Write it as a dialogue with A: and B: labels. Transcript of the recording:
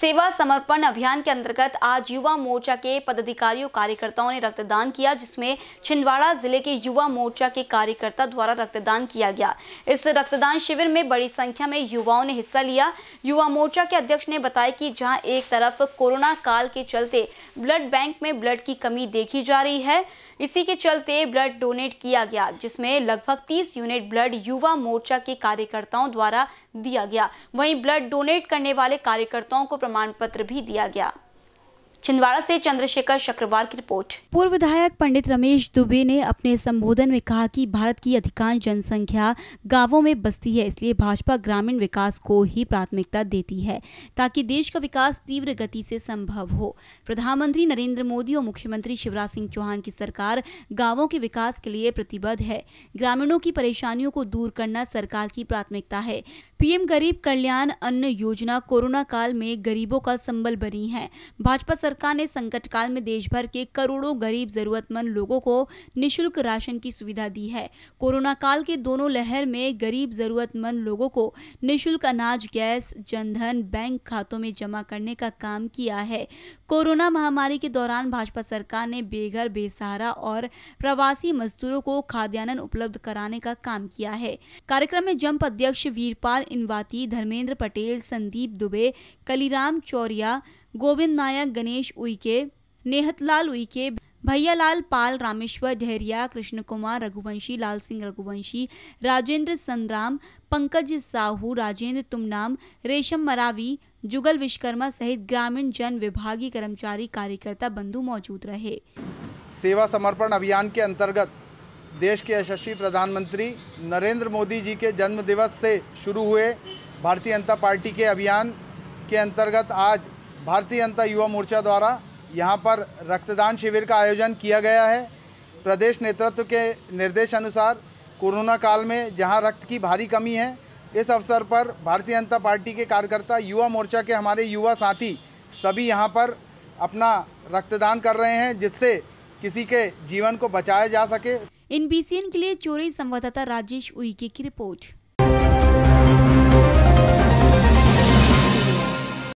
A: सेवा समर्पण अभियान के अंतर्गत आज युवा मोर्चा के पदाधिकारियों कार्यकर्ताओं ने रक्तदान किया जिसमें छिंदवाड़ा जिले के युवा मोर्चा के कार्यकर्ता द्वारा रक्तदान किया गया इस रक्तदान शिविर में बड़ी संख्या में युवाओं ने हिस्सा लिया युवा मोर्चा के अध्यक्ष ने बताया कि जहां एक तरफ कोरोना काल के चलते ब्लड बैंक में ब्लड की कमी देखी जा रही है इसी के चलते ब्लड डोनेट किया गया जिसमें लगभग 30 यूनिट ब्लड युवा मोर्चा के कार्यकर्ताओं द्वारा दिया गया वहीं ब्लड डोनेट करने वाले कार्यकर्ताओं को प्रमाण पत्र भी दिया गया छिंदवाड़ा से चंद्रशेखर शक्रवार की रिपोर्ट पूर्व विधायक पंडित रमेश दुबे ने अपने संबोधन में कहा कि भारत की अधिकांश जनसंख्या गांवों में बसती है इसलिए भाजपा ग्रामीण विकास को ही प्राथमिकता देती है ताकि देश का विकास तीव्र गति से संभव हो प्रधानमंत्री नरेंद्र मोदी और मुख्यमंत्री शिवराज सिंह चौहान की सरकार गाँवों के विकास के लिए प्रतिबद्ध है ग्रामीणों की परेशानियों को दूर करना सरकार की प्राथमिकता है पीएम गरीब कल्याण अन्न योजना कोरोना काल में गरीबों का संबल बनी है भाजपा सरकार ने संकट काल में देश भर के करोड़ों गरीब जरूरतमंद लोगों को निशुल्क राशन की सुविधा दी है कोरोना काल के दोनों लहर में गरीब जरूरतमंद लोगों को निशुल्क अनाज गैस जनधन बैंक खातों में जमा करने का काम किया है कोरोना महामारी के दौरान भाजपा सरकार ने बेघर बेसहारा और प्रवासी मजदूरों को खाद्यान्न उपलब्ध कराने का काम किया है कार्यक्रम में जम्प अध्यक्ष वीरपाल इनवाती धर्मेंद्र पटेल संदीप दुबे कलीराम चौरिया गोविंद नायक गणेश उइके नेहतलाल उइके भैयालाल पाल रामेश्वर ढेरिया कृष्ण कुमार रघुवंशी लाल सिंह रघुवंशी राजेंद्र संग्राम पंकज साहू राजेंद्र तुमनाम रेशम मरावी जुगल विश्वकर्मा सहित ग्रामीण जन विभागीय कर्मचारी कार्यकर्ता बंधु मौजूद रहे
B: सेवा समर्पण अभियान के अंतर्गत देश के यशस्वी प्रधानमंत्री नरेंद्र मोदी जी के जन्म दिवस से शुरू हुए भारतीय जनता पार्टी के अभियान के अंतर्गत आज भारतीय जनता युवा मोर्चा द्वारा यहाँ पर रक्तदान शिविर का आयोजन किया गया है प्रदेश नेतृत्व के निर्देश अनुसार कोरोना काल में जहाँ रक्त की भारी कमी है इस अवसर पर भारतीय जनता पार्टी के कार्यकर्ता युवा मोर्चा के हमारे युवा साथी सभी यहाँ पर अपना रक्तदान कर रहे हैं जिससे किसी के जीवन को
A: बचाया जा सके इन बीसीएन के लिए चोरी संवाददाता राजेश उइके की रिपोर्ट